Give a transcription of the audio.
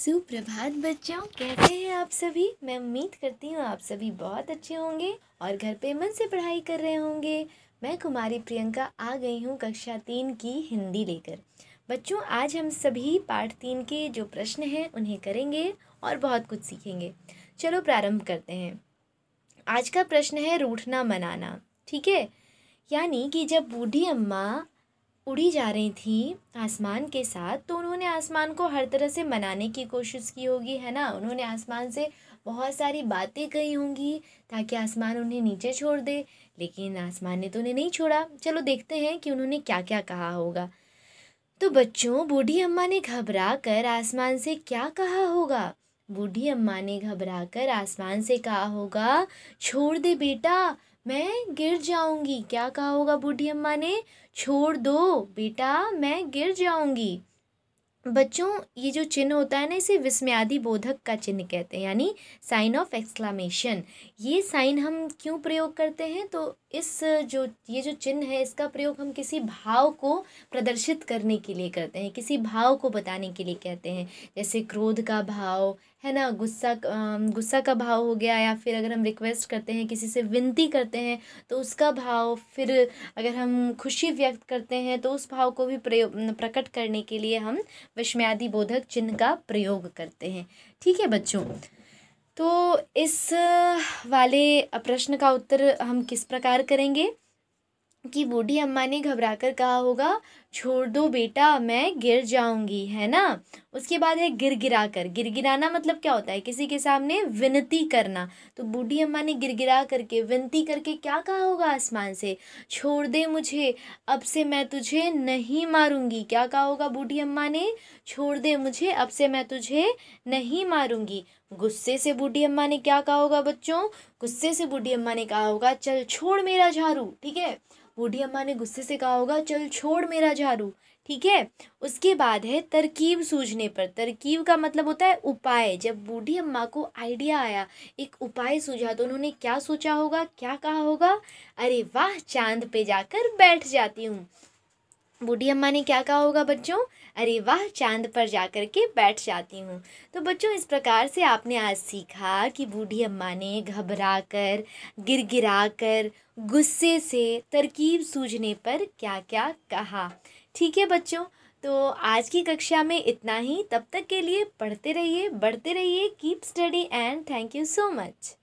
सुप्रभात बच्चों कैसे हैं आप सभी मैं उम्मीद करती हूँ आप सभी बहुत अच्छे होंगे और घर पे मन से पढ़ाई कर रहे होंगे मैं कुमारी प्रियंका आ गई हूँ कक्षा तीन की हिंदी लेकर बच्चों आज हम सभी पाठ तीन के जो प्रश्न हैं उन्हें करेंगे और बहुत कुछ सीखेंगे चलो प्रारंभ करते हैं आज का प्रश्न है रूठना मनाना ठीक है यानी कि जब बूढ़ी अम्मा उड़ी जा रही थी आसमान के साथ तो उन्होंने आसमान को हर तरह से मनाने की कोशिश की होगी है ना उन्होंने आसमान से बहुत सारी बातें कही होंगी ताकि आसमान उन्हें नीचे छोड़ दे लेकिन आसमान ने तो उन्हें नहीं छोड़ा चलो देखते हैं कि उन्होंने क्या क्या कहा होगा तो बच्चों बूढ़ी अम्मा ने घबरा कर आसमान से क्या कहा होगा बूढ़ी अम्मा ने घबरा कर आसमान से कहा होगा छोड़ दे बेटा मैं गिर जाऊंगी क्या कहा होगा बूढ़ी अम्मा ने छोड़ दो बेटा मैं गिर जाऊंगी बच्चों ये जो चिन्ह होता है ना इसे विस्म्यादि बोधक का चिन्ह कहते हैं यानी साइन ऑफ एक्सक्लामेशन ये साइन हम क्यों प्रयोग करते हैं तो इस जो ये जो चिन्ह है इसका प्रयोग हम किसी भाव को प्रदर्शित करने के लिए करते हैं किसी भाव को बताने के लिए कहते हैं जैसे क्रोध का भाव है ना गुस्सा गुस्सा का भाव हो गया या फिर अगर हम रिक्वेस्ट करते हैं किसी से विनती करते हैं तो उसका भाव फिर अगर हम खुशी व्यक्त करते हैं तो उस भाव को भी प्रयोग प्रकट करने के लिए हम विस्मयादि बोधक चिन्ह का प्रयोग करते हैं ठीक है बच्चों तो इस वाले प्रश्न का उत्तर हम किस प्रकार करेंगे कि बूढ़ी अम्मा ने घबराकर कहा होगा छोड़ दो बेटा मैं गिर जाऊंगी है ना उसके बाद है गिर गिरा कर गिर गिराना मतलब क्या होता है किसी के सामने विनती करना तो बूढ़ी अम्मा ने गिर गिरा करके विनती करके क्या कहा होगा आसमान से छोड़ दे मुझे अब से मैं तुझे नहीं मारूंगी क्या कहा होगा बूढ़ी अम्मा ने छोड़ दे मुझे अब से मैं तुझे नहीं मारूंगी गुस्से से बूढ़ी अम्मा ने क्या कहा होगा बच्चों गुस्से से बूढ़ी अम्मा ने कहा होगा चल छोड़ मेरा झाड़ू ठीक है बूढ़ी अम्मा ने गुस्से से कहा होगा चल छोड़ मेरा झाड़ू ठीक है उसके बाद है तरकीब सूझने पर तरकीब का मतलब होता है उपाय जब बूढ़ी अम्मा को आइडिया आया एक उपाय सूझा तो उन्होंने क्या सोचा होगा क्या कहा होगा अरे वाह चांद पे जाकर बैठ जाती हूँ बूढ़ी अम्मा ने क्या कहा होगा बच्चों अरे वाह चांद पर जा कर के बैठ जाती हूँ तो बच्चों इस प्रकार से आपने आज सीखा कि बूढ़ी अम्मा ने घबरा कर गिर गिरा कर गुस्से से तरकीब सूझने पर क्या क्या कहा ठीक है बच्चों तो आज की कक्षा में इतना ही तब तक के लिए पढ़ते रहिए बढ़ते रहिए keep study and thank you so much